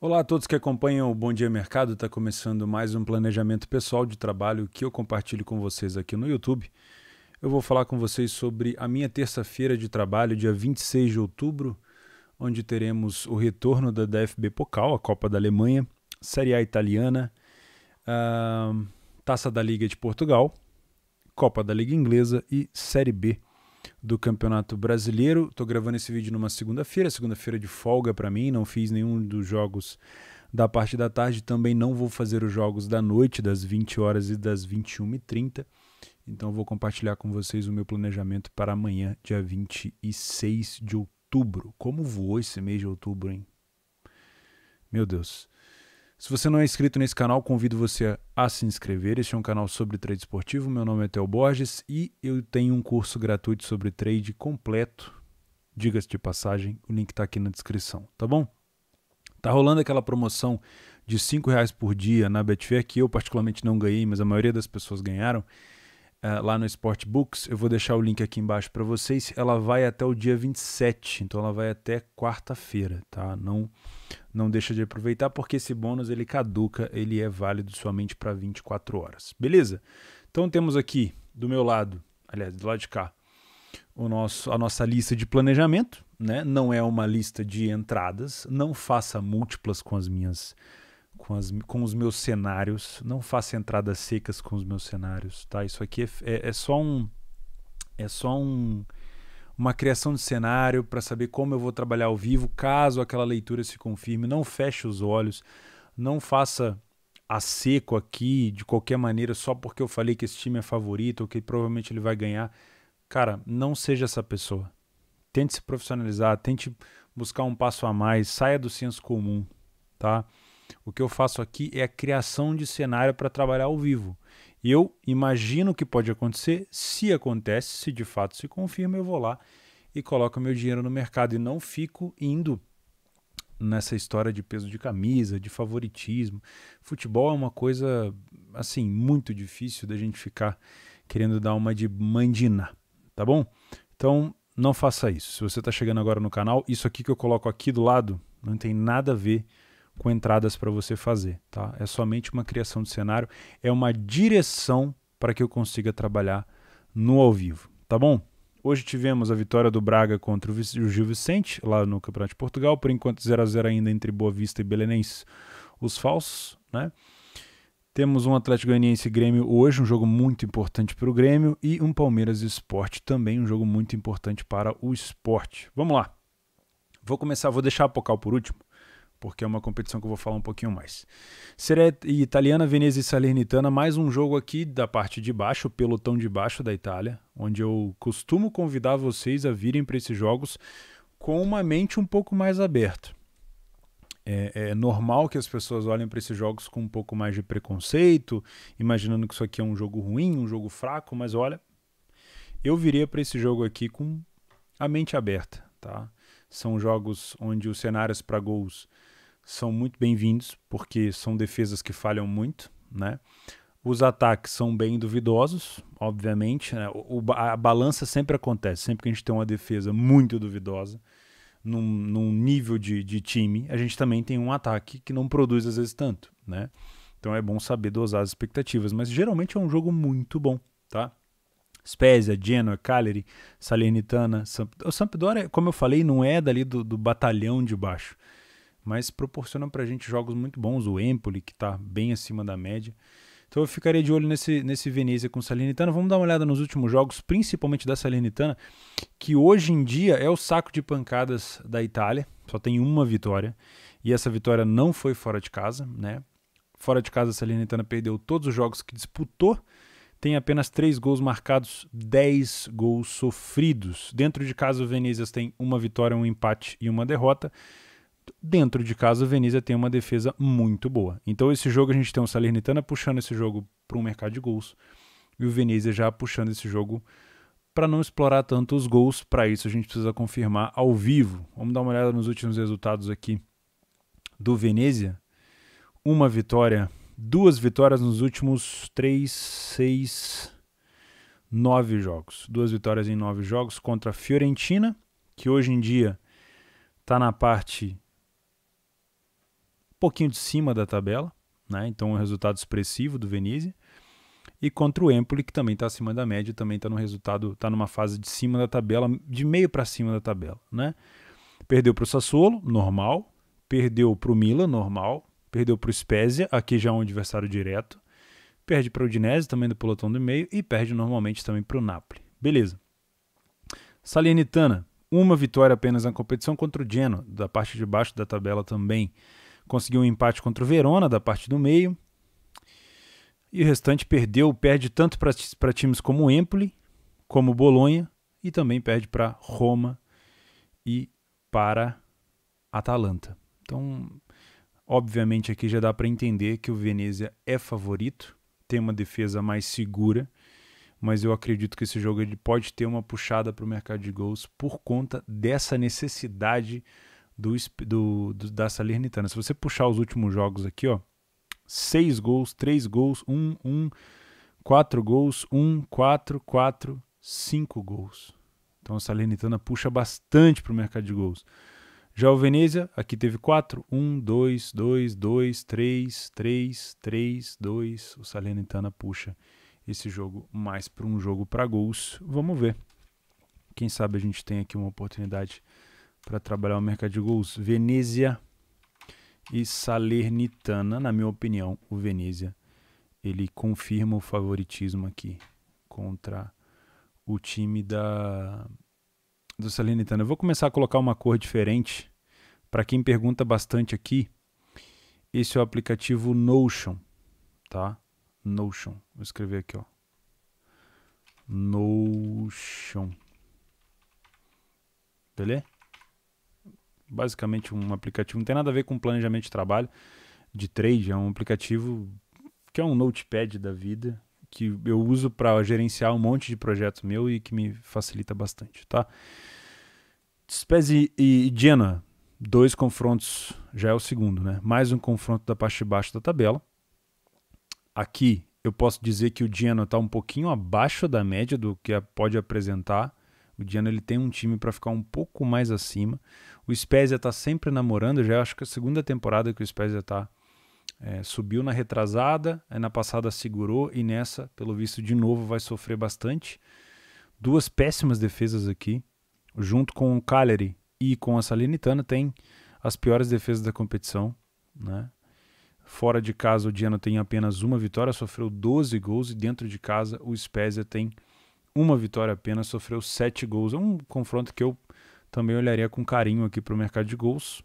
Olá a todos que acompanham o Bom Dia Mercado. Está começando mais um planejamento pessoal de trabalho que eu compartilho com vocês aqui no YouTube. Eu vou falar com vocês sobre a minha terça-feira de trabalho, dia 26 de outubro, onde teremos o retorno da DFB Pokal, a Copa da Alemanha, Série A italiana, a ah, Taça da Liga de Portugal, Copa da Liga Inglesa e Série B do Campeonato Brasileiro. Estou gravando esse vídeo numa segunda-feira, segunda-feira de folga para mim, não fiz nenhum dos jogos da parte da tarde, também não vou fazer os jogos da noite, das 20 horas e das 21h30. Então vou compartilhar com vocês o meu planejamento para amanhã, dia 26 de outubro. Como voou esse mês de outubro, hein? Meu Deus. Se você não é inscrito nesse canal, convido você a se inscrever. Este é um canal sobre trade esportivo. Meu nome é Theo Borges e eu tenho um curso gratuito sobre trade completo. Diga-se de passagem, o link está aqui na descrição, tá bom? Tá rolando aquela promoção de R$ reais por dia na Betfair que eu particularmente não ganhei, mas a maioria das pessoas ganharam eh, lá no Sportbooks. Eu vou deixar o link aqui embaixo para vocês. Ela vai até o dia 27, então ela vai até quarta-feira, tá? Não não deixa de aproveitar porque esse bônus ele caduca, ele é válido somente para 24 horas. Beleza? Então temos aqui do meu lado, aliás, do lado de cá, o nosso, a nossa lista de planejamento, né? Não é uma lista de entradas, não faça múltiplas com as minhas com, as, com os meus cenários. Não faça entradas secas com os meus cenários, tá? Isso aqui é, é, é só um. É só um uma criação de cenário para saber como eu vou trabalhar ao vivo, caso aquela leitura se confirme. Não feche os olhos, não faça a seco aqui de qualquer maneira só porque eu falei que esse time é favorito ou que provavelmente ele vai ganhar. Cara, não seja essa pessoa. Tente se profissionalizar, tente buscar um passo a mais, saia do senso comum, tá? O que eu faço aqui é a criação de cenário para trabalhar ao vivo. Eu imagino o que pode acontecer, se acontece, se de fato se confirma, eu vou lá e coloco meu dinheiro no mercado e não fico indo nessa história de peso de camisa, de favoritismo. Futebol é uma coisa assim muito difícil da gente ficar querendo dar uma de mandina, tá bom? Então não faça isso. Se você está chegando agora no canal, isso aqui que eu coloco aqui do lado não tem nada a ver com entradas para você fazer, tá? É somente uma criação de cenário, é uma direção para que eu consiga trabalhar no ao vivo, tá bom? Hoje tivemos a vitória do Braga contra o Gil Vicente, lá no Campeonato de Portugal. Por enquanto, 0 a 0 ainda entre Boa Vista e Belenenses, os falsos, né? Temos um Atlético Goianiense Grêmio hoje, um jogo muito importante para o Grêmio. E um Palmeiras Esporte também, um jogo muito importante para o esporte. Vamos lá. Vou começar, vou deixar a Pocal por último porque é uma competição que eu vou falar um pouquinho mais. Série italiana, Veneza e Salernitana, mais um jogo aqui da parte de baixo, o pelotão de baixo da Itália, onde eu costumo convidar vocês a virem para esses jogos com uma mente um pouco mais aberta. É, é normal que as pessoas olhem para esses jogos com um pouco mais de preconceito, imaginando que isso aqui é um jogo ruim, um jogo fraco, mas olha, eu viria para esse jogo aqui com a mente aberta, tá? São jogos onde os cenários para gols são muito bem-vindos, porque são defesas que falham muito, né? Os ataques são bem duvidosos, obviamente. Né? O, a balança sempre acontece, sempre que a gente tem uma defesa muito duvidosa, num, num nível de, de, time, a gente também tem um ataque que não produz às vezes tanto, né? Então é bom saber dosar as expectativas, mas geralmente é um jogo muito bom, tá? Spezia, Genoa, Cagliari, Salernitana, Samp... o Sampdoria, como eu falei, não é dali do, do batalhão de baixo mas proporciona para a gente jogos muito bons. O Empoli, que está bem acima da média. Então eu ficaria de olho nesse, nesse Venezia com Salernitana. Vamos dar uma olhada nos últimos jogos, principalmente da Salernitana, que hoje em dia é o saco de pancadas da Itália. Só tem uma vitória. E essa vitória não foi fora de casa, né? Fora de casa, a Salernitana perdeu todos os jogos que disputou. Tem apenas 3 gols marcados, 10 gols sofridos. Dentro de casa, o Venezia tem uma vitória, um empate e uma derrota. Dentro de casa, o Venezia tem uma defesa muito boa. Então, esse jogo a gente tem o Salernitana puxando esse jogo para um mercado de gols e o Venezia já puxando esse jogo para não explorar tanto os gols. Para isso, a gente precisa confirmar ao vivo. Vamos dar uma olhada nos últimos resultados aqui do Venezia. Uma vitória, duas vitórias nos últimos três, seis, nove jogos. Duas vitórias em nove jogos contra a Fiorentina, que hoje em dia está na parte pouquinho de cima da tabela, né? então é um resultado expressivo do Venise E contra o Empoli, que também está acima da média, também está no resultado, está numa fase de cima da tabela, de meio para cima da tabela. Né? Perdeu para o Sassuolo, normal. Perdeu para o Milan, normal. Perdeu para o Spezia, aqui já é um adversário direto. Perde para o Udinese, também do pelotão do meio. E perde normalmente também para o Napoli. Beleza. Salernitana, uma vitória apenas na competição contra o Genoa, da parte de baixo da tabela também conseguiu um empate contra o Verona, da parte do meio. E o restante perdeu, perde tanto para times como o Empoli, como o Bolonha, e também perde para Roma e para Atalanta. Então, obviamente aqui já dá para entender que o Venezia é favorito, tem uma defesa mais segura, mas eu acredito que esse jogo ele pode ter uma puxada para o mercado de gols por conta dessa necessidade do, do, do, da Salernitana. Se você puxar os últimos jogos aqui, ó, seis gols, três gols, um, um, quatro gols, um, quatro, quatro, cinco gols. Então a Salernitana puxa bastante para o mercado de gols. Já o Veneza, aqui teve 4, 1, 2, 2, 2, 3, 3, 3, 2. O Salernitana puxa esse jogo mais para um jogo para gols. Vamos ver. Quem sabe a gente tem aqui uma oportunidade para trabalhar o mercado de gols. Venezia e Salernitana, na minha opinião, o Venezia ele confirma o favoritismo aqui contra o time da do Salernitana. Eu vou começar a colocar uma cor diferente. Para quem pergunta bastante aqui, esse é o aplicativo Notion, tá? Notion. Vou escrever aqui, ó. Notion. Beleza? basicamente um aplicativo, não tem nada a ver com planejamento de trabalho, de trade, é um aplicativo que é um notepad da vida, que eu uso para gerenciar um monte de projetos meu e que me facilita bastante, tá? Spezia e Genoa, dois confrontos, já é o segundo, né? Mais um confronto da parte de baixo da tabela. Aqui eu posso dizer que o Genoa está um pouquinho abaixo da média do que pode apresentar o Diano ele tem um time para ficar um pouco mais acima. O Spezia está sempre namorando, já acho que é a segunda temporada que o Spezia está é, subiu na retrasada, é, na passada segurou e nessa, pelo visto, de novo vai sofrer bastante. Duas péssimas defesas aqui, junto com o Cagliari e com a Salernitana, tem as piores defesas da competição. Né? Fora de casa, o Diano tem apenas uma vitória, sofreu 12 gols e dentro de casa, o Spezia tem uma vitória apenas, sofreu sete gols. É um confronto que eu também olharia com carinho aqui para o mercado de gols.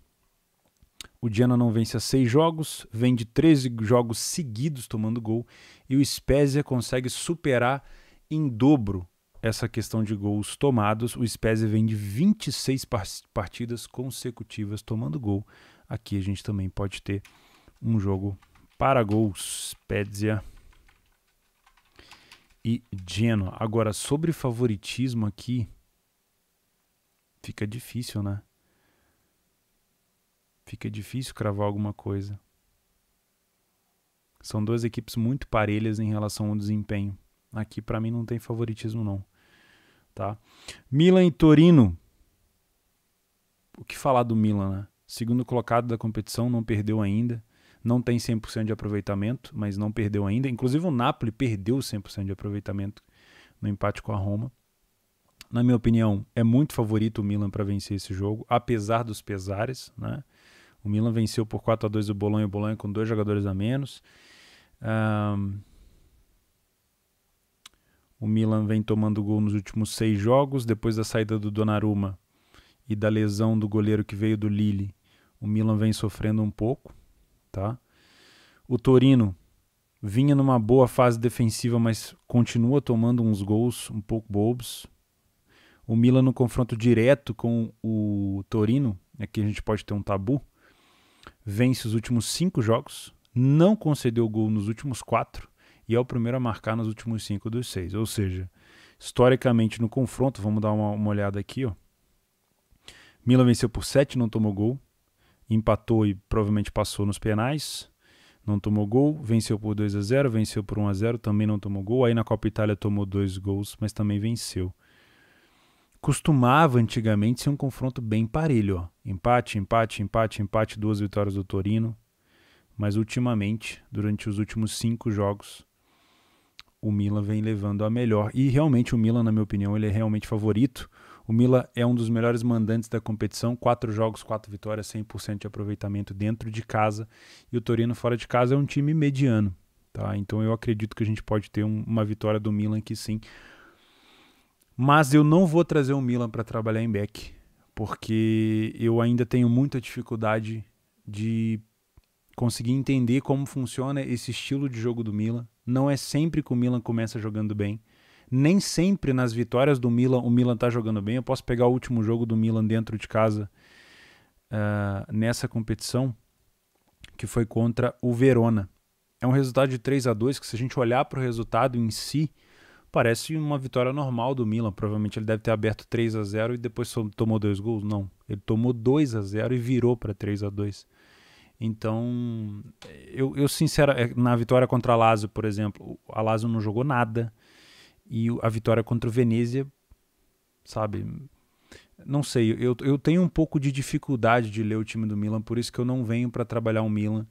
O Diana não vence a seis jogos, vem de 13 jogos seguidos tomando gol e o Spezia consegue superar em dobro essa questão de gols tomados. O Spezia vem de 26 partidas consecutivas tomando gol. Aqui a gente também pode ter um jogo para gols. Spezia e Genoa. Agora, sobre favoritismo aqui, fica difícil, né? Fica difícil cravar alguma coisa. São duas equipes muito parelhas em relação ao desempenho. Aqui para mim não tem favoritismo não, tá? Milan e Torino. O que falar do Milan, né? Segundo colocado da competição, não perdeu ainda não tem 100% de aproveitamento, mas não perdeu ainda. Inclusive o Napoli perdeu 100% de aproveitamento no empate com a Roma. Na minha opinião, é muito favorito o Milan para vencer esse jogo, apesar dos pesares, né? O Milan venceu por 4 a 2 o Bolonha, o Bolonha com dois jogadores a menos. Um, o Milan vem tomando gol nos últimos seis jogos, depois da saída do Donnarumma e da lesão do goleiro que veio do Lille. O Milan vem sofrendo um pouco, tá? O Torino vinha numa boa fase defensiva, mas continua tomando uns gols um pouco bobos. O Milan no confronto direto com o Torino, aqui é a gente pode ter um tabu, vence os últimos cinco jogos, não concedeu gol nos últimos quatro e é o primeiro a marcar nos últimos cinco dos seis. Ou seja, historicamente no confronto, vamos dar uma, uma olhada aqui, ó. Milan venceu por 7, não tomou gol empatou e provavelmente passou nos penais, não tomou gol, venceu por 2 a 0, venceu por 1 a 0, também não tomou gol. Aí na Copa Itália tomou dois gols, mas também venceu. Costumava antigamente ser um confronto bem parelho, ó. Empate, empate, empate, empate, duas vitórias do Torino. Mas ultimamente, durante os últimos cinco jogos, o Milan vem levando a melhor. E realmente o Milan, na minha opinião, ele é realmente favorito o Mila é um dos melhores mandantes da competição, quatro jogos, quatro vitórias, 100% de aproveitamento dentro de casa. E o Torino fora de casa é um time mediano, tá? Então eu acredito que a gente pode ter um, uma vitória do Milan que sim. Mas eu não vou trazer o Milan para trabalhar em back, porque eu ainda tenho muita dificuldade de conseguir entender como funciona esse estilo de jogo do Milan. Não é sempre que o Milan começa jogando bem nem sempre nas vitórias do Milan o Milan tá jogando bem. Eu posso pegar o último jogo do Milan dentro de casa uh, nessa competição, que foi contra o Verona. É um resultado de 3 a 2 que se a gente olhar para o resultado em si, parece uma vitória normal do Milan. Provavelmente ele deve ter aberto 3 a 0 e depois tomou dois gols. Não, ele tomou 2 a 0 e virou para 3 a 2 então, eu, eu sincero, é, na vitória contra a Lazio, por exemplo, a Lazio não jogou nada, e a vitória contra o Venezia, sabe? Não sei, eu, eu tenho um pouco de dificuldade de ler o time do Milan, por isso que eu não venho para trabalhar o Milan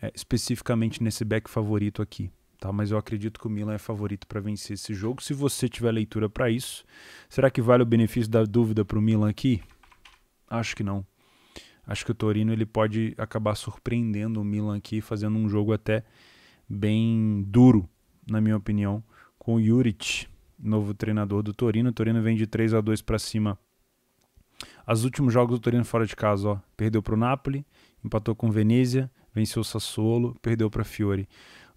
é, especificamente nesse back favorito aqui. Tá, mas eu acredito que o Milan é favorito para vencer esse jogo. Se você tiver leitura para isso, será que vale o benefício da dúvida para o Milan aqui? Acho que não. Acho que o Torino ele pode acabar surpreendendo o Milan aqui, fazendo um jogo até bem duro, na minha opinião com o Juric, novo treinador do Torino. O Torino vem de 3 a 2 para cima. As últimos jogos do Torino fora de casa, ó, perdeu para o Napoli, empatou com Venezia, venceu o Sassuolo, perdeu para Fiore.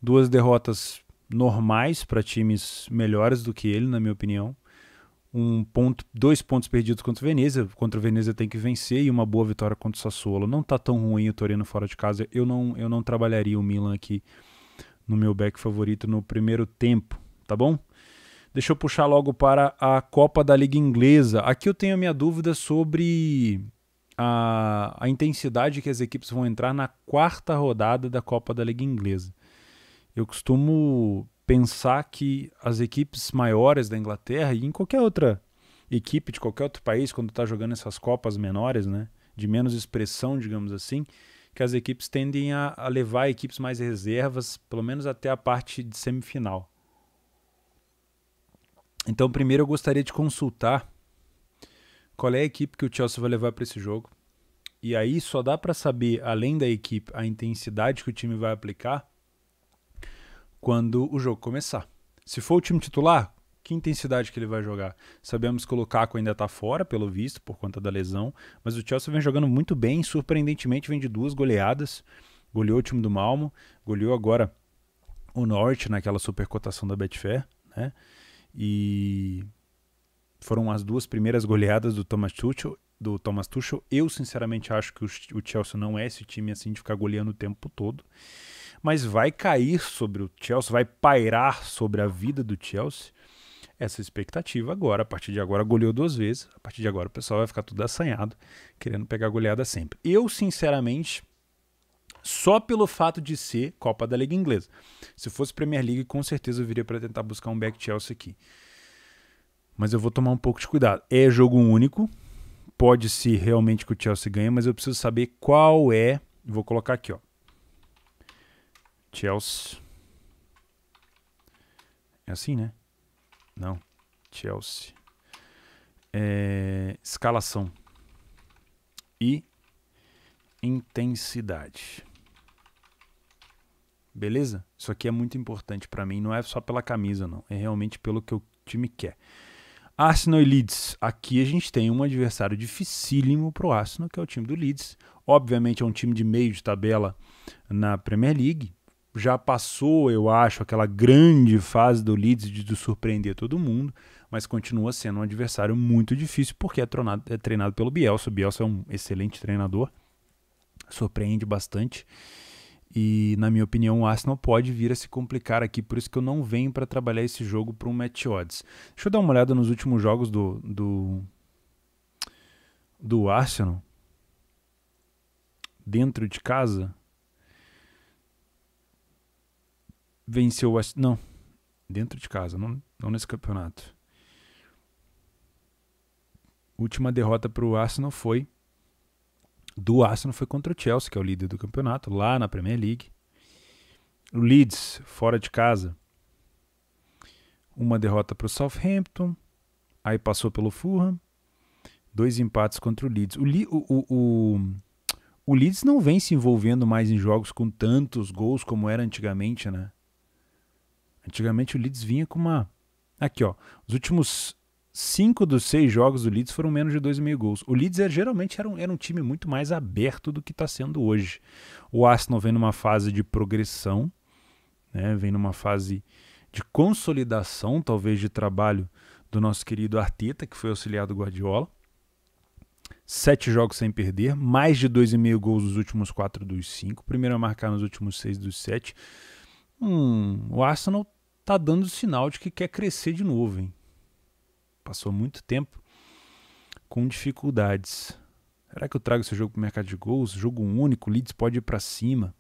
Duas derrotas normais para times melhores do que ele, na minha opinião. Um ponto, dois pontos perdidos contra o Veneza. Contra o Veneza tem que vencer e uma boa vitória contra o Sassuolo. Não está tão ruim o Torino fora de casa. Eu não, eu não trabalharia o Milan aqui no meu back favorito no primeiro tempo tá bom? Deixa eu puxar logo para a Copa da Liga Inglesa. Aqui eu tenho a minha dúvida sobre a, a intensidade que as equipes vão entrar na quarta rodada da Copa da Liga Inglesa. Eu costumo pensar que as equipes maiores da Inglaterra e em qualquer outra equipe de qualquer outro país, quando está jogando essas Copas menores, né, de menos expressão, digamos assim, que as equipes tendem a, a levar equipes mais reservas, pelo menos até a parte de semifinal. Então, primeiro eu gostaria de consultar qual é a equipe que o Chelsea vai levar para esse jogo. E aí só dá para saber, além da equipe, a intensidade que o time vai aplicar quando o jogo começar. Se for o time titular, que intensidade que ele vai jogar? Sabemos que o Lukaku ainda está fora, pelo visto, por conta da lesão, mas o Chelsea vem jogando muito bem, surpreendentemente vem de duas goleadas, goleou o time do Malmo, goleou agora o Norte naquela supercotação da Betfair, né? E foram as duas primeiras goleadas do Thomas Tuchel. Do Thomas Tuchel. Eu, sinceramente, acho que o Chelsea não é esse time assim de ficar goleando o tempo todo. Mas vai cair sobre o Chelsea, vai pairar sobre a vida do Chelsea essa expectativa agora. A partir de agora, goleou duas vezes. A partir de agora, o pessoal vai ficar tudo assanhado, querendo pegar goleada sempre. Eu, sinceramente, só pelo fato de ser Copa da Liga Inglesa. Se fosse Premier League, com certeza eu viria para tentar buscar um back Chelsea aqui. Mas eu vou tomar um pouco de cuidado. É jogo único, pode ser realmente que o Chelsea ganhe, mas eu preciso saber qual é. Vou colocar aqui, ó. Chelsea. É assim, né? Não. Chelsea. É... escalação. E intensidade. Beleza? Isso aqui é muito importante para mim, não é só pela camisa, não. É realmente pelo que o time quer. Arsenal e Leeds. Aqui a gente tem um adversário dificílimo para o Arsenal, que é o time do Leeds. Obviamente é um time de meio de tabela na Premier League. Já passou, eu acho, aquela grande fase do Leeds de, de surpreender todo mundo, mas continua sendo um adversário muito difícil porque é, tronado, é treinado pelo Bielsa. O Bielsa é um excelente treinador, surpreende bastante. E, na minha opinião, o Arsenal pode vir a se complicar aqui, por isso que eu não venho para trabalhar esse jogo para um match odds. Deixa eu dar uma olhada nos últimos jogos do, do, do Arsenal. Dentro de casa. Venceu o Arsenal. Não, dentro de casa, não, não nesse campeonato. Última derrota para o Arsenal foi do Arsenal foi contra o Chelsea, que é o líder do campeonato, lá na Premier League. O Leeds, fora de casa, uma derrota para o Southampton, aí passou pelo Fulham, dois empates contra o Leeds. O, Le o, o, o, Leeds não vem se envolvendo mais em jogos com tantos gols como era antigamente, né? Antigamente o Leeds vinha com uma. Aqui, ó. Os últimos Cinco dos seis jogos do Leeds foram menos de 2,5 gols. O Leeds é, geralmente era um, era um time muito mais aberto do que está sendo hoje. O Arsenal vem numa fase de progressão, né? vem numa fase de consolidação, talvez, de trabalho do nosso querido Arteta, que foi auxiliar do Guardiola. Sete jogos sem perder, mais de 2,5 gols nos últimos quatro dos cinco. Primeiro a marcar nos últimos seis dos sete. Hum, o Arsenal tá dando sinal de que quer crescer de novo, hein? passou muito tempo com dificuldades. Será que eu trago esse jogo para o mercado de gols? Jogo único, Leeds pode ir para cima.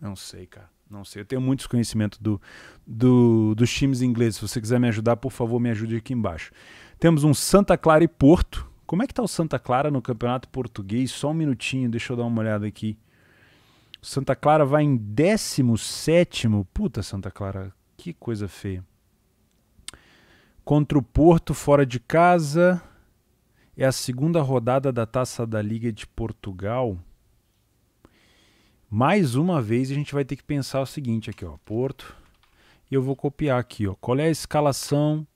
Não sei, cara. Não sei. Eu tenho muito desconhecimento do, do, dos times ingleses. Se você quiser me ajudar, por favor, me ajude aqui embaixo. Temos um Santa Clara e Porto. Como é que tá o Santa Clara no campeonato português? Só um minutinho, deixa eu dar uma olhada aqui. Santa Clara vai em 17. Puta, Santa Clara, que coisa feia contra o Porto fora de casa. É a segunda rodada da Taça da Liga de Portugal. Mais uma vez a gente vai ter que pensar o seguinte aqui, ó, Porto. E eu vou copiar aqui, ó. Qual é a escalação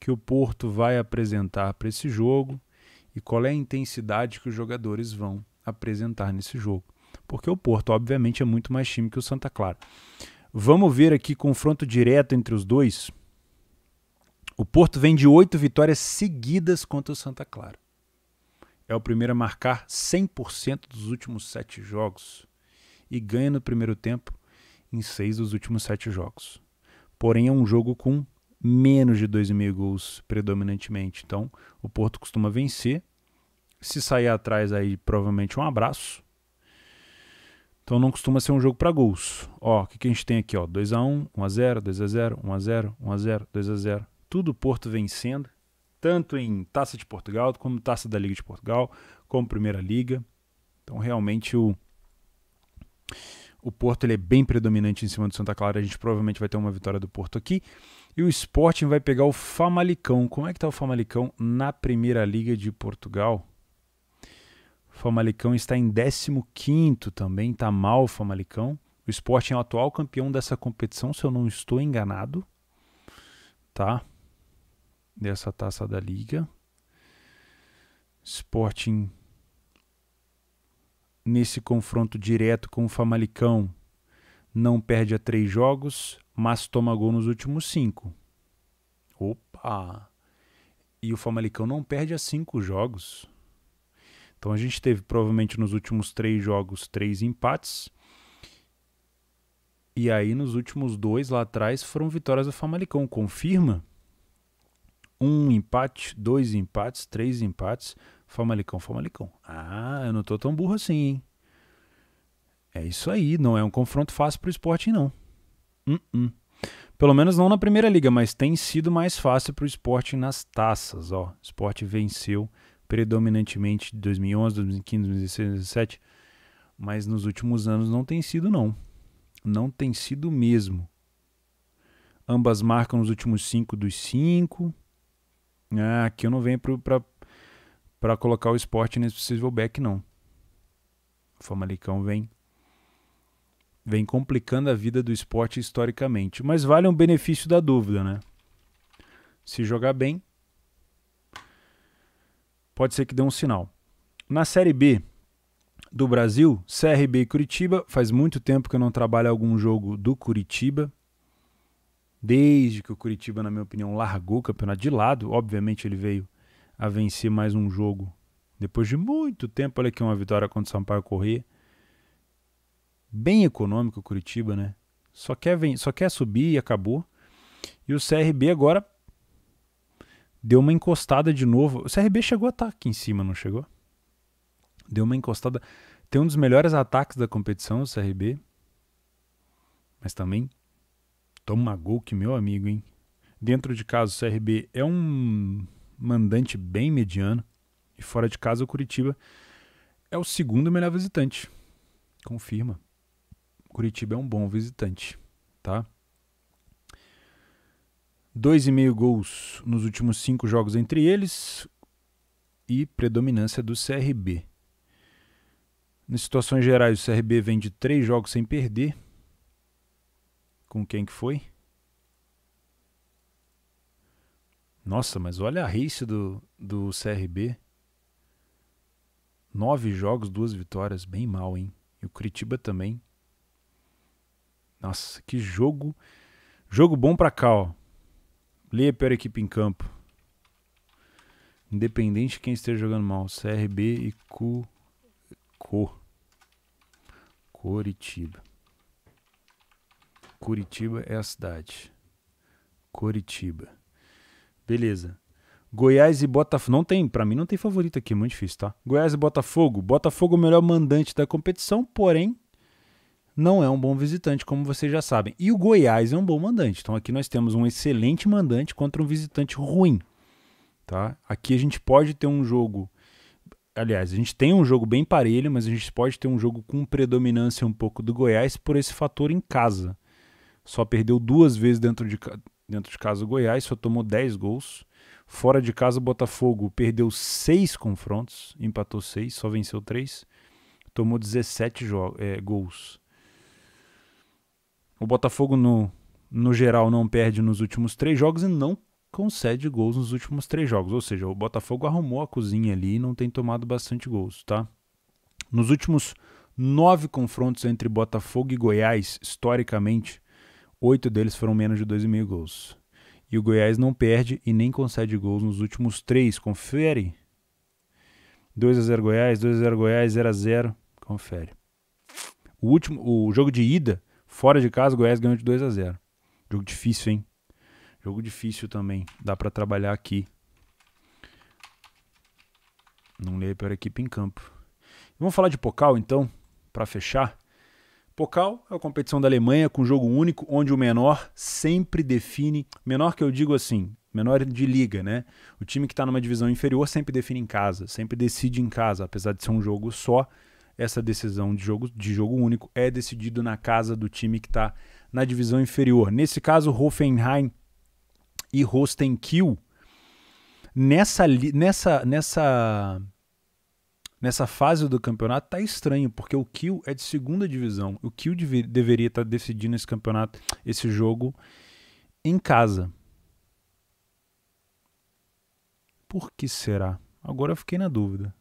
que o Porto vai apresentar para esse jogo e qual é a intensidade que os jogadores vão apresentar nesse jogo? Porque o Porto, obviamente, é muito mais time que o Santa Clara. Vamos ver aqui confronto direto entre os dois. O Porto vem de oito vitórias seguidas contra o Santa Clara. É o primeiro a marcar 100% dos últimos sete jogos e ganha no primeiro tempo em seis dos últimos sete jogos. Porém, é um jogo com menos de dois 2,5 gols predominantemente. Então, o Porto costuma vencer. Se sair atrás, aí provavelmente um abraço. Então, não costuma ser um jogo para gols. Ó, o que, que a gente tem aqui? Ó, 2x1, 1x0, 2x0, 1x0, 1x0, 2x0, tudo o Porto vencendo, tanto em Taça de Portugal, como Taça da Liga de Portugal, como Primeira Liga. Então realmente o o Porto ele é bem predominante em cima do Santa Clara, a gente provavelmente vai ter uma vitória do Porto aqui. E o Sporting vai pegar o Famalicão. Como é que está o Famalicão na Primeira Liga de Portugal? O Famalicão está em 15 também, Está mal o Famalicão. O Sporting é o atual campeão dessa competição, se eu não estou enganado. Tá? dessa taça da Liga. Sporting nesse confronto direto com o Famalicão não perde a três jogos, mas toma gol nos últimos cinco. Opa! E o Famalicão não perde a cinco jogos. Então a gente teve provavelmente nos últimos três jogos três empates. E aí nos últimos dois lá atrás foram vitórias do Famalicão. Confirma um empate, dois empates, três empates. Famalicão, Famalicão. Ah, eu não tô tão burro assim, hein? É isso aí, não é um confronto fácil pro esporte, não. Uh -uh. Pelo menos não na primeira liga, mas tem sido mais fácil pro esporte nas taças, ó. O esporte venceu predominantemente de 2011, 2015, 2016, 2017, mas nos últimos anos não tem sido, não. Não tem sido mesmo. Ambas marcam nos últimos cinco dos cinco. Ah, aqui eu não venho para colocar o esporte nesse possível back, não. O Famalicão vem vem complicando a vida do esporte historicamente. Mas vale um benefício da dúvida, né? Se jogar bem, pode ser que dê um sinal. Na Série B do Brasil, CRB e Curitiba, faz muito tempo que eu não trabalho algum jogo do Curitiba desde que o Curitiba, na minha opinião, largou o campeonato de lado. Obviamente, ele veio a vencer mais um jogo depois de muito tempo. Olha aqui uma vitória contra o Sampaio Corrêa. Bem econômico o Curitiba, né? Só quer, só quer subir e acabou. E o CRB agora deu uma encostada de novo. O CRB chegou a estar tá aqui em cima, não chegou? Deu uma encostada. Tem um dos melhores ataques da competição, o CRB. Mas também toma gol que meu amigo, hein? Dentro de casa, o CRB é um mandante bem mediano. E fora de casa, o Curitiba é o segundo melhor visitante. Confirma. Curitiba é um bom visitante, tá? 2,5 gols nos últimos cinco jogos entre eles e predominância do CRB. Nas situações gerais, o CRB vem de 3 jogos sem perder com quem que foi? Nossa, mas olha a race do, do CRB. Nove jogos, duas vitórias, bem mal, hein? E o Curitiba também. Nossa, que jogo. Jogo bom pra cá, ó. Leia a pior equipe em campo. Independente de quem esteja jogando mal. CRB e Cu... Co. Curitiba. Curitiba é a cidade. Curitiba. Beleza. Goiás e Botafogo. Não tem, para mim não tem favorito aqui, é muito difícil, tá? Goiás e Botafogo. Botafogo é o melhor mandante da competição, porém não é um bom visitante, como vocês já sabem. E o Goiás é um bom mandante. Então aqui nós temos um excelente mandante contra um visitante ruim, tá? Aqui a gente pode ter um jogo Aliás, a gente tem um jogo bem parelho, mas a gente pode ter um jogo com predominância um pouco do Goiás por esse fator em casa. Só perdeu duas vezes dentro de, dentro de casa o Goiás, só tomou 10 gols. Fora de casa, o Botafogo perdeu seis confrontos, empatou seis, só venceu três, tomou 17 é, eh, gols. O Botafogo, no, no geral, não perde nos últimos três jogos e não concede gols nos últimos três jogos. Ou seja, o Botafogo arrumou a cozinha ali e não tem tomado bastante gols, tá? Nos últimos nove confrontos entre Botafogo e Goiás, historicamente, oito deles foram menos de dois 2,5 gols. E o Goiás não perde e nem concede gols nos últimos três. Confere. 2 x 0 Goiás, 2 x 0 Goiás, 0 x 0. Confere. O último, o jogo de ida, fora de casa, o Goiás ganhou de 2 x 0. Jogo difícil, hein? Jogo difícil também. Dá para trabalhar aqui. Não leio a pior equipe em campo. Vamos falar de Pocal então, para fechar. Pokal é a competição da Alemanha com jogo único, onde o menor sempre define. Menor que eu digo assim, menor de liga, né? O time que está numa divisão inferior sempre define em casa, sempre decide em casa, apesar de ser um jogo só. Essa decisão de jogo, de jogo único é decidido na casa do time que está na divisão inferior. Nesse caso, Hoffenheim e Rostenkiel. Nessa, nessa, nessa nessa fase do campeonato tá estranho, porque o Kill é de segunda divisão. O Kill deveria estar tá decidindo esse campeonato, esse jogo em casa. Por que será? Agora eu fiquei na dúvida.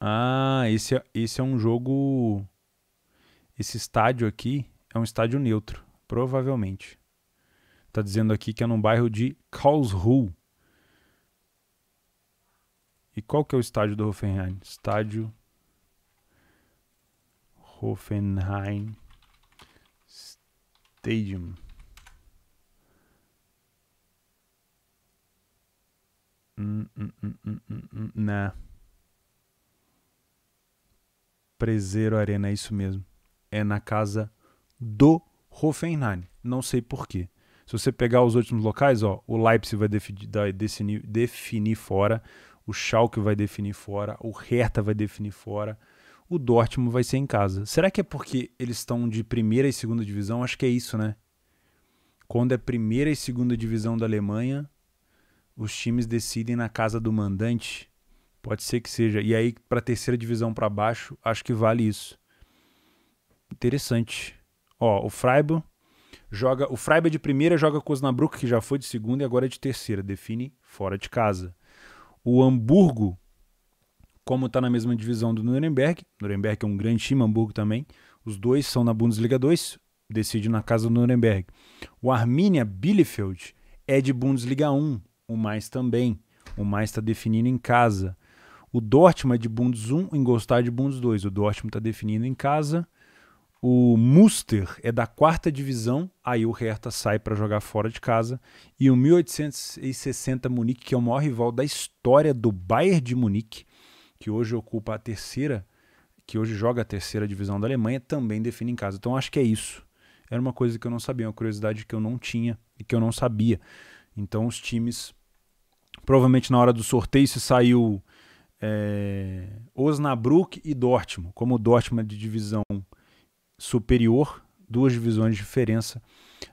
Ah, esse é, esse é um jogo. Esse estádio aqui é um estádio neutro, provavelmente. Tá dizendo aqui que é num bairro de Karlsruhe. E qual que é o estádio do Hoffenheim? Estádio Hoffenheim Stadium. Hum, hum, hum, hum na Prezeiro Arena, é isso mesmo. É na casa do Hoffenheim. Não sei porquê. Se você pegar os últimos locais, ó, o Leipzig vai definir, definir fora o Schalke vai definir fora, o Hertha vai definir fora, o Dortmund vai ser em casa. Será que é porque eles estão de primeira e segunda divisão? Acho que é isso, né? Quando é primeira e segunda divisão da Alemanha, os times decidem na casa do mandante. Pode ser que seja. E aí, para terceira divisão para baixo, acho que vale isso. Interessante. Ó, o Freiburg joga. O Freiburg é de primeira joga com o Osnabrück, que já foi de segunda e agora é de terceira. Define fora de casa. O Hamburgo, como está na mesma divisão do Nuremberg, Nuremberg é um grande time, Hamburgo também, os dois são na Bundesliga 2, decide na casa do Nuremberg. O Arminia Bielefeld é de Bundesliga 1, o mais também, o mais está definindo em casa. O Dortmund é de Bundes 1, Ingolstadt é de Bundes 2, o Dortmund está definindo em casa. O Muster é da quarta divisão, aí o Hertha sai para jogar fora de casa. E o 1860 Munique, que é o maior rival da história do Bayern de Munique, que hoje ocupa a terceira, que hoje joga a terceira divisão da Alemanha, também define em casa. Então acho que é isso. Era uma coisa que eu não sabia, uma curiosidade que eu não tinha e que eu não sabia. Então os times, provavelmente na hora do sorteio, se saiu é, Osnabrück e Dortmund. Como o Dortmund é de divisão superior, duas divisões de diferença.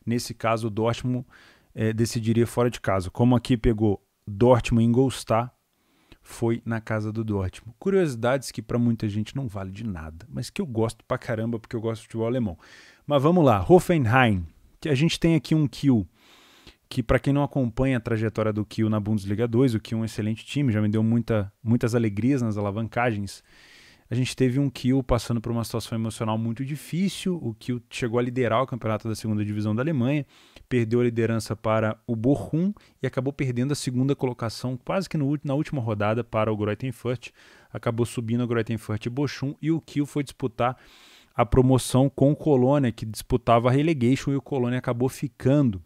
Nesse caso, o Dortmund é, decidiria fora de casa. Como aqui pegou Dortmund em Ingolstadt, foi na casa do Dortmund. Curiosidades que para muita gente não vale de nada, mas que eu gosto pra caramba porque eu gosto de futebol alemão. Mas vamos lá, Hoffenheim, que a gente tem aqui um Kiel, que para quem não acompanha a trajetória do Kiel na Bundesliga 2, o Kiel é um excelente time, já me deu muita, muitas alegrias nas alavancagens a gente teve um Kiel passando por uma situação emocional muito difícil. O Kiel chegou a liderar o campeonato da segunda divisão da Alemanha, perdeu a liderança para o Bochum e acabou perdendo a segunda colocação quase que no, na última rodada para o Greutenfurt. Acabou subindo o Greutenfurt e Bochum e o Kiel foi disputar a promoção com o Colônia, que disputava a relegation e o Colônia acabou ficando.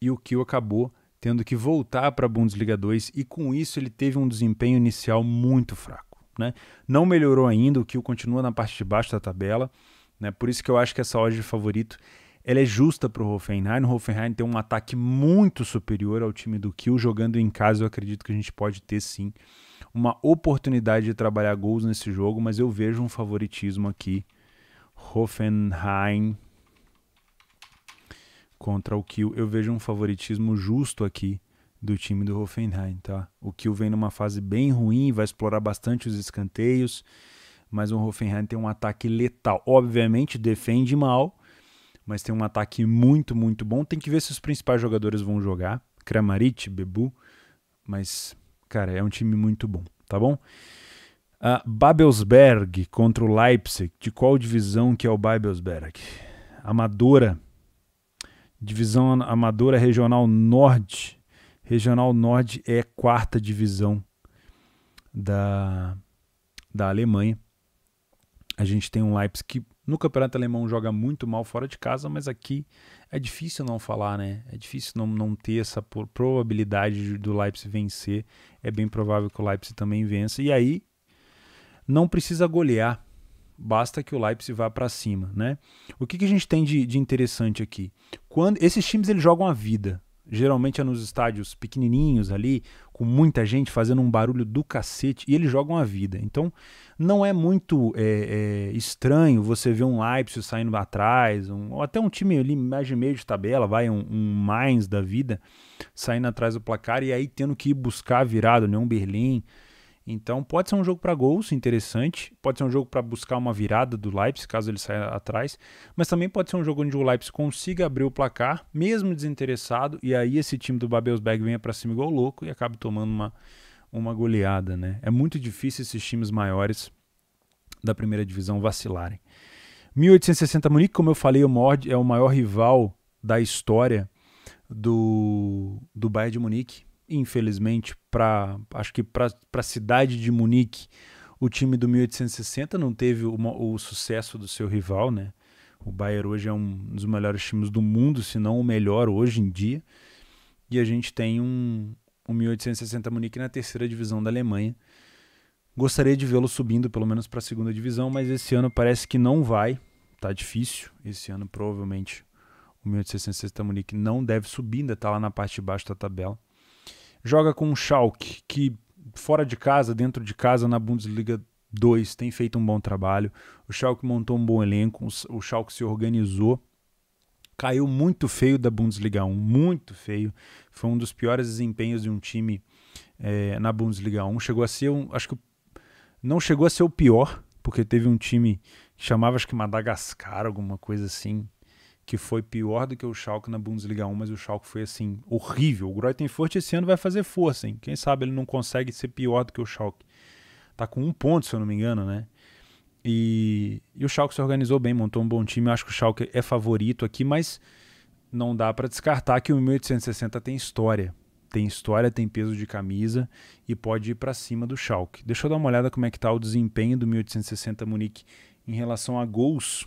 E o Kiel acabou tendo que voltar para a Bundesliga 2 e com isso ele teve um desempenho inicial muito fraco né? Não melhorou ainda, o Kiel continua na parte de baixo da tabela. Né? Por isso que eu acho que essa odd de favorito ela é justa para o Hoffenheim. O Hoffenheim tem um ataque muito superior ao time do Kiel. Jogando em casa, eu acredito que a gente pode ter sim uma oportunidade de trabalhar gols nesse jogo, mas eu vejo um favoritismo aqui. Hoffenheim contra o Kiel. Eu vejo um favoritismo justo aqui do time do Hoffenheim, tá? O Kiel vem numa fase bem ruim, vai explorar bastante os escanteios, mas o Hoffenheim tem um ataque letal. Obviamente defende mal, mas tem um ataque muito, muito bom. Tem que ver se os principais jogadores vão jogar, Kramaric, Bebu, mas cara, é um time muito bom, tá bom? Uh, Babelsberg contra o Leipzig. De qual divisão que é o Babelsberg? Amadora. Divisão Amadora Regional Norte Regional Norte é quarta divisão da, da Alemanha. A gente tem um Leipzig que no campeonato alemão joga muito mal fora de casa, mas aqui é difícil não falar, né? É difícil não, não ter essa probabilidade do Leipzig vencer. É bem provável que o Leipzig também vença. E aí não precisa golear, basta que o Leipzig vá para cima, né? O que, que, a gente tem de, de interessante aqui? Quando esses times eles jogam a vida, Geralmente é nos estádios pequenininhos ali, com muita gente fazendo um barulho do cacete, e eles jogam a vida. Então não é muito é, é, estranho você ver um Leipzig saindo atrás, um, ou até um time ali mais de meio de tabela, vai um, um Mainz da vida, saindo atrás do placar e aí tendo que ir buscar virado, né? Um Berlim. Então pode ser um jogo para gols, interessante. Pode ser um jogo para buscar uma virada do Leipzig, caso ele saia atrás. Mas também pode ser um jogo onde o Leipzig consiga abrir o placar, mesmo desinteressado. E aí esse time do Babelsberg venha para cima igual louco e acaba tomando uma, uma goleada. Né? É muito difícil esses times maiores da primeira divisão vacilarem. 1860 Munique, como eu falei, o Mord é o maior rival da história do, do Bayern de Munique infelizmente, para acho que para a cidade de Munique, o time do 1860 não teve uma, o sucesso do seu rival, né? O Bayern hoje é um dos melhores times do mundo, se não o melhor hoje em dia. E a gente tem um, um 1860 Munique na terceira divisão da Alemanha. Gostaria de vê-lo subindo pelo menos para a segunda divisão, mas esse ano parece que não vai. Tá difícil. Esse ano provavelmente o 1860 Munique não deve subir, ainda está lá na parte de baixo da tabela joga com o Schalke, que fora de casa, dentro de casa, na Bundesliga 2, tem feito um bom trabalho. O Schalke montou um bom elenco, o Schalke se organizou. Caiu muito feio da Bundesliga 1, muito feio. Foi um dos piores desempenhos de um time é, na Bundesliga 1. Chegou a ser um. Acho que não chegou a ser o pior, porque teve um time que chamava, acho que Madagascar, alguma coisa assim, que foi pior do que o Schalke na Bundesliga 1, mas o Schalke foi assim horrível. O Greutenfurt esse ano vai fazer força, hein? Quem sabe ele não consegue ser pior do que o Schalke. Tá com um ponto, se eu não me engano, né? E, e o Schalke se organizou bem, montou um bom time. Eu acho que o Schalke é favorito aqui, mas não dá para descartar que o 1860 tem história. Tem história, tem peso de camisa e pode ir para cima do Schalke. Deixa eu dar uma olhada como é que tá o desempenho do 1860 Munique em relação a gols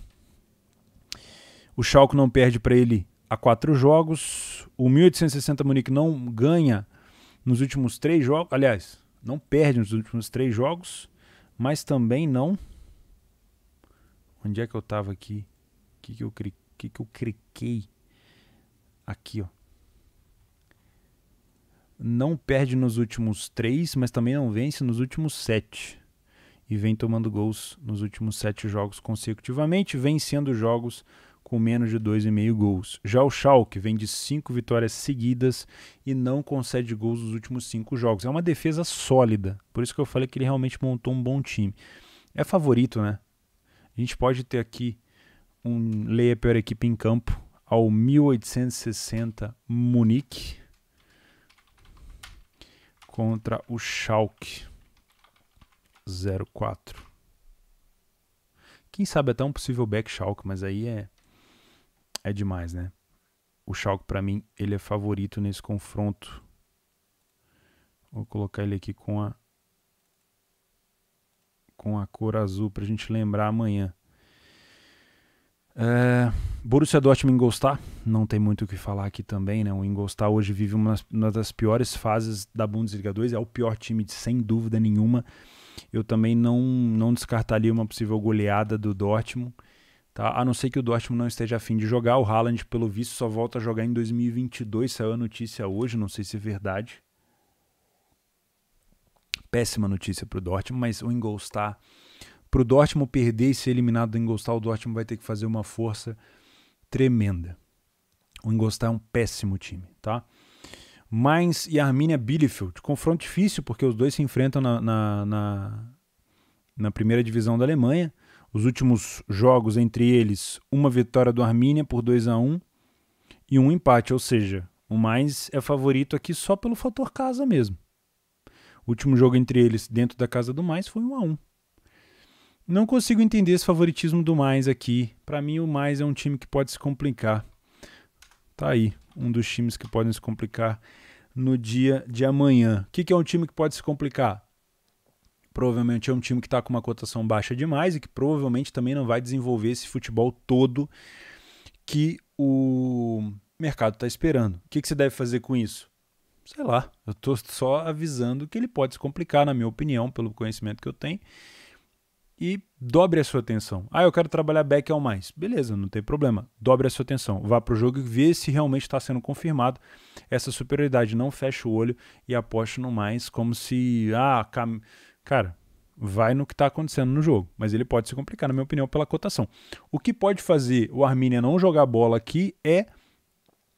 o Schalke não perde para ele há quatro jogos. O 1860 Munique não ganha nos últimos três jogos. Aliás, não perde nos últimos três jogos, mas também não. Onde é que eu estava aqui? O que, que, eu, cri... que, que eu criquei? Aqui, ó. Não perde nos últimos três, mas também não vence nos últimos sete e vem tomando gols nos últimos sete jogos consecutivamente, vencendo jogos com menos de 2,5 gols. Já o Schalke vem de 5 vitórias seguidas e não concede gols nos últimos 5 jogos. É uma defesa sólida, por isso que eu falei que ele realmente montou um bom time. É favorito, né? A gente pode ter aqui um Leia pior equipe em campo ao 1860 Munique contra o Schalke 04. Quem sabe até um possível back Schalke, mas aí é é demais, né? O Schalke, para mim, ele é favorito nesse confronto. Vou colocar ele aqui com a com a cor azul para a gente lembrar amanhã. É, Borussia Dortmund Ingolstadt, não tem muito o que falar aqui também, né? O Ingolstadt hoje vive uma, uma das piores fases da Bundesliga 2, é o pior time sem dúvida nenhuma. Eu também não, não descartaria uma possível goleada do Dortmund. Tá? A não ser que o Dortmund não esteja afim de jogar. O Haaland, pelo visto, só volta a jogar em 2022. Saiu a notícia hoje, não sei se é verdade. Péssima notícia para o Dortmund, mas o Ingolstadt... Tá para o Dortmund perder e ser eliminado do Ingolstadt, tá? o Dortmund vai ter que fazer uma força tremenda. O Ingolstadt tá é um péssimo time, tá? Mainz e Arminia Bielefeld. Confronto difícil, porque os dois se enfrentam na, na, na, na primeira divisão da Alemanha. Os últimos jogos entre eles, uma vitória do Armínia por 2 a 1 e um empate, ou seja, o mais é favorito aqui só pelo fator casa mesmo. O último jogo entre eles dentro da casa do mais foi 1 a 1. Não consigo entender esse favoritismo do mais aqui. Para mim o mais é um time que pode se complicar. Tá aí, um dos times que podem se complicar no dia de amanhã. O que, que é um time que pode se complicar? provavelmente é um time que está com uma cotação baixa demais e que provavelmente também não vai desenvolver esse futebol todo que o mercado está esperando. O que, que, você deve fazer com isso? Sei lá, eu estou só avisando que ele pode se complicar, na minha opinião, pelo conhecimento que eu tenho. E dobre a sua atenção. Ah, eu quero trabalhar back ao mais. Beleza, não tem problema. Dobre a sua atenção. Vá para o jogo e vê se realmente está sendo confirmado essa superioridade. Não feche o olho e aposte no mais como se. Ah, cam cara, vai no que está acontecendo no jogo. Mas ele pode se complicar, na minha opinião, pela cotação. O que pode fazer o Armínia não jogar bola aqui é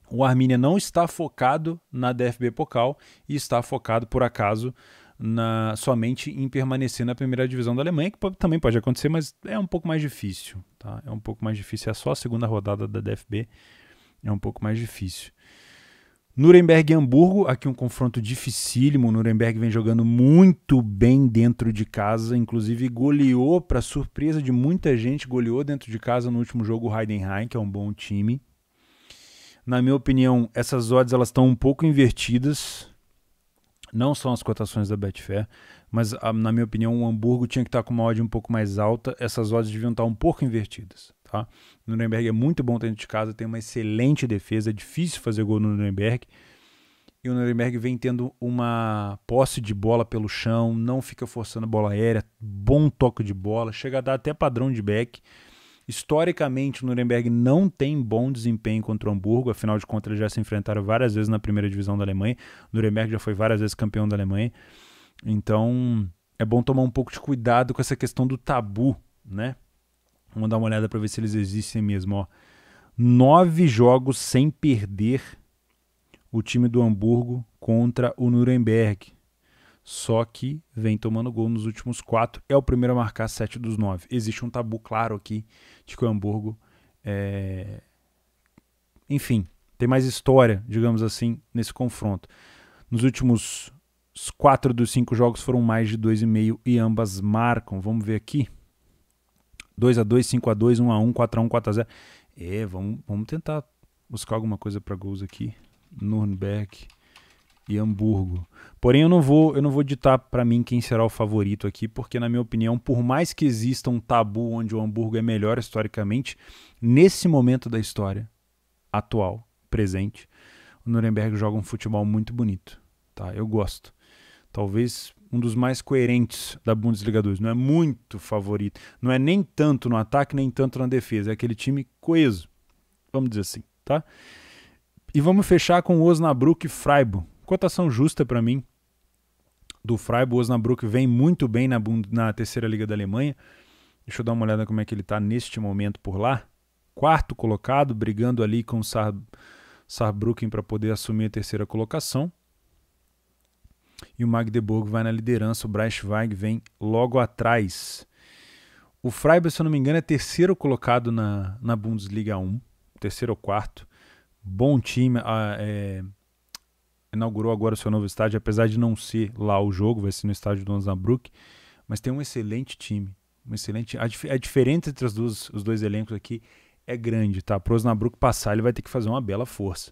o Armínia não estar focado na DFB Pokal e está focado, por acaso, na, somente em permanecer na primeira divisão da Alemanha, que também pode acontecer, mas é um pouco mais difícil. Tá? É um pouco mais difícil. É só a segunda rodada da DFB. É um pouco mais difícil. Nuremberg e Hamburgo, aqui um confronto dificílimo. O Nuremberg vem jogando muito bem dentro de casa, inclusive goleou, para surpresa de muita gente, goleou dentro de casa no último jogo o Heidenheim, que é um bom time. Na minha opinião, essas odds elas estão um pouco invertidas. Não são as cotações da Betfair, mas ah, na minha opinião o Hamburgo tinha que estar tá com uma odd um pouco mais alta. Essas odds deviam estar tá um pouco invertidas tá? Nuremberg é muito bom dentro de casa, tem uma excelente defesa, é difícil fazer gol no Nuremberg. E o Nuremberg vem tendo uma posse de bola pelo chão, não fica forçando a bola aérea, bom toque de bola, chega a dar até padrão de back. Historicamente, o Nuremberg não tem bom desempenho contra o Hamburgo, afinal de contas, eles já se enfrentaram várias vezes na primeira divisão da Alemanha. O Nuremberg já foi várias vezes campeão da Alemanha. Então, é bom tomar um pouco de cuidado com essa questão do tabu, né? Vamos dar uma olhada para ver se eles existem mesmo. Ó. Nove jogos sem perder o time do Hamburgo contra o Nuremberg. Só que vem tomando gol nos últimos quatro. É o primeiro a marcar sete dos nove. Existe um tabu claro aqui de que o Hamburgo é... Enfim, tem mais história, digamos assim, nesse confronto. Nos últimos quatro dos cinco jogos foram mais de dois e meio e ambas marcam. Vamos ver aqui. 2x2, 5x2, 1x1, 4x1, 4x0. É, vamos, vamos tentar buscar alguma coisa para gols aqui. Nürnberg e Hamburgo. Porém, eu não vou, eu não vou ditar para mim quem será o favorito aqui, porque na minha opinião, por mais que exista um tabu onde o Hamburgo é melhor historicamente, nesse momento da história atual, presente, o Nuremberg joga um futebol muito bonito, tá? Eu gosto. Talvez um dos mais coerentes da Bundesliga 2. Não é muito favorito. Não é nem tanto no ataque, nem tanto na defesa. É aquele time coeso. Vamos dizer assim, tá? E vamos fechar com o Osnabrück e Freiburg. Cotação justa para mim do Freiburg. O Osnabrück vem muito bem na, na terceira liga da Alemanha. Deixa eu dar uma olhada como é que ele está neste momento por lá. Quarto colocado, brigando ali com o Sar Saarbrücken para poder assumir a terceira colocação e o Magdeburg vai na liderança, o Braunschweig vem logo atrás. O Freiburg, se eu não me engano, é terceiro colocado na, na Bundesliga 1, terceiro ou quarto. Bom time, a, ah, é, inaugurou agora o seu novo estádio, apesar de não ser lá o jogo, vai ser no estádio do Osnabrück, mas tem um excelente time, um excelente. A, a é diferença entre as duas, os dois elencos aqui é grande, tá? Para o Osnabrück passar, ele vai ter que fazer uma bela força.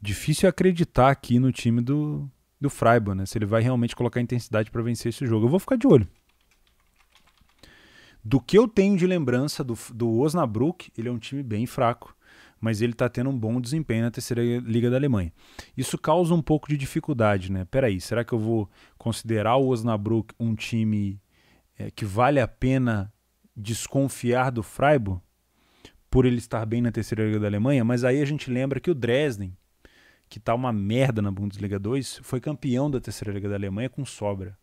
Difícil acreditar aqui no time do, do Freiburg, né? Se ele vai realmente colocar intensidade para vencer esse jogo. Eu vou ficar de olho. Do que eu tenho de lembrança do, do Osnabrück, ele é um time bem fraco, mas ele está tendo um bom desempenho na terceira liga da Alemanha. Isso causa um pouco de dificuldade, né? Peraí, será que eu vou considerar o Osnabrück um time é, que vale a pena desconfiar do Freiburg por ele estar bem na terceira liga da Alemanha? Mas aí a gente lembra que o Dresden que tá uma merda na Bundesliga 2, foi campeão da terceira liga da Alemanha com sobra.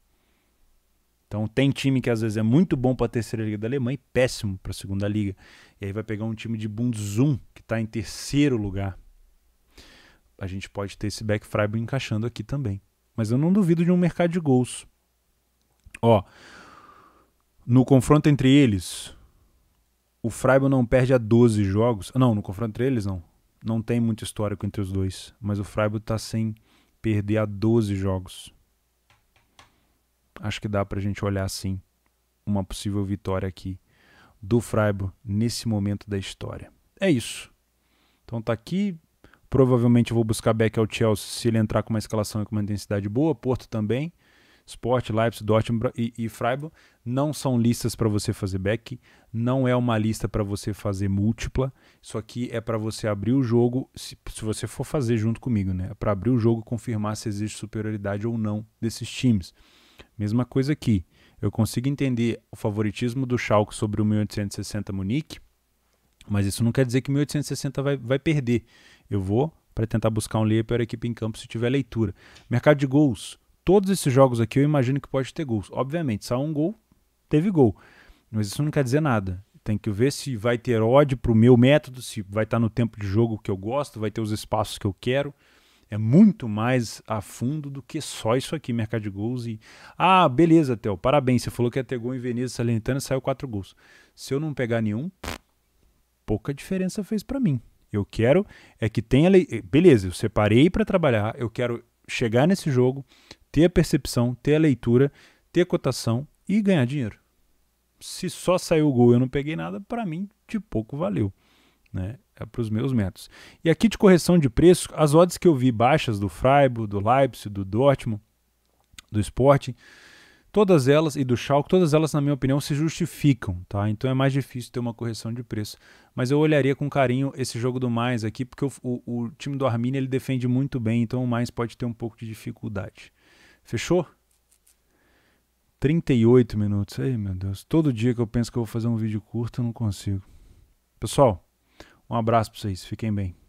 Então tem time que às vezes é muito bom para a terceira liga da Alemanha e péssimo para a segunda liga. E aí vai pegar um time de Bundesum que está em terceiro lugar. A gente pode ter esse Beck Freiburg encaixando aqui também. Mas eu não duvido de um mercado de gols. Ó, no confronto entre eles, o Freiburg não perde a 12 jogos. Não, no confronto entre eles não não tem muito histórico entre os dois, mas o Freiburg está sem perder a 12 jogos. Acho que dá para a gente olhar assim uma possível vitória aqui do Freiburg nesse momento da história. É isso. Então tá aqui. Provavelmente vou buscar back ao Chelsea se ele entrar com uma escalação e com uma intensidade boa. Porto também. Sport, Leipzig, Dortmund e, e Freiburg não são listas para você fazer back, não é uma lista para você fazer múltipla. Isso aqui é para você abrir o jogo, se, se você for fazer junto comigo, né? É para abrir o jogo e confirmar se existe superioridade ou não desses times. Mesma coisa aqui. Eu consigo entender o favoritismo do Schalke sobre o 1860 Munique, mas isso não quer dizer que 1860 vai, vai perder. Eu vou para tentar buscar um layer para a equipe em campo se tiver leitura. Mercado de gols todos esses jogos aqui eu imagino que pode ter gols. Obviamente, saiu um gol, teve gol. Mas isso não quer dizer nada. Tem que ver se vai ter ódio para o meu método, se vai estar tá no tempo de jogo que eu gosto, vai ter os espaços que eu quero. É muito mais a fundo do que só isso aqui, mercado de gols. E ah, beleza, Theo, parabéns. Você falou que ia ter gol em Veneza, e saiu quatro gols. Se eu não pegar nenhum, pouca diferença fez para mim. Eu quero é que tenha. Le... Beleza, eu separei para trabalhar. Eu quero chegar nesse jogo, ter a percepção, ter a leitura, ter a cotação e ganhar dinheiro. Se só saiu o gol e eu não peguei nada, para mim de pouco valeu. Né? É para os meus métodos. E aqui de correção de preço, as odds que eu vi baixas do Freiburg, do Leipzig, do Dortmund, do Sporting, todas elas e do Schalke, todas elas na minha opinião se justificam, tá? Então é mais difícil ter uma correção de preço, mas eu olharia com carinho esse jogo do mais aqui, porque o, o, o time do Arminia ele defende muito bem, então o mais pode ter um pouco de dificuldade. Fechou? 38 minutos. Ai, meu Deus. Todo dia que eu penso que eu vou fazer um vídeo curto, eu não consigo. Pessoal, um abraço para vocês. Fiquem bem.